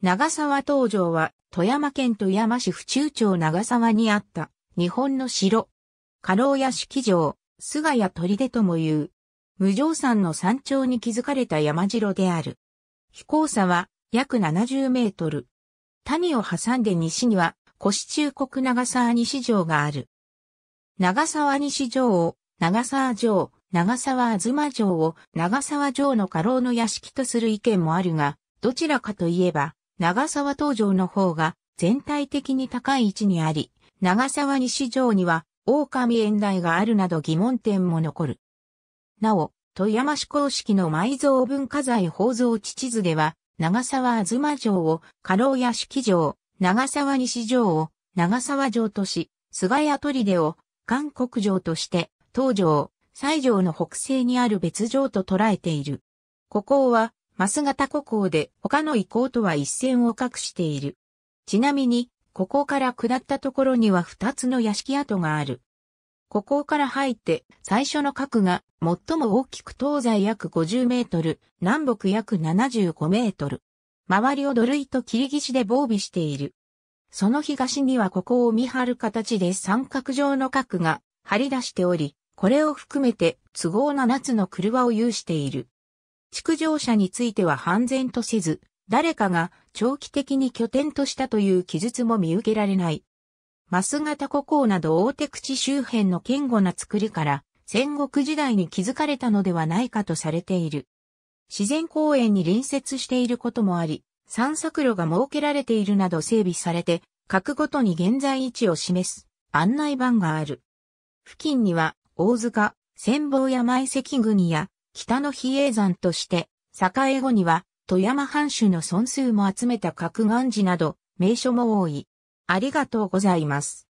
長沢東城は富山県富山市府中町長沢にあった日本の城。家老屋敷城、菅谷砦とも言う。無常山の山頂に築かれた山城である。飛行差は約70メートル。谷を挟んで西には越中国長沢西城がある。長沢西城を長沢城、長沢東城を長沢城の家老の屋敷とする意見もあるが、どちらかといえば、長沢東城の方が全体的に高い位置にあり、長沢西城には狼縁台があるなど疑問点も残る。なお、富山市公式の埋蔵文化財宝蔵地地図では、長沢東城を家老屋敷城、長沢西城を長沢城とし、菅谷砦を韓国城として、東城、西城の北西にある別城と捉えている。ここはマ型湖港で他の遺構とは一線を画している。ちなみに、ここから下ったところには二つの屋敷跡がある。ここから入って最初の角が最も大きく東西約50メートル、南北約75メートル。周りを土塁と切り岸で防備している。その東にはここを見張る形で三角状の角が張り出しており、これを含めて都合7つの車を有している。築城者については判然とせず、誰かが長期的に拠点としたという記述も見受けられない。マス型古港など大手口周辺の堅固な作りから戦国時代に築かれたのではないかとされている。自然公園に隣接していることもあり、散策路が設けられているなど整備されて、各ごとに現在位置を示す案内板がある。付近には大塚、千房や前関国や北の比叡山として、栄後には、富山藩主の尊数も集めた角岩寺など、名所も多い。ありがとうございます。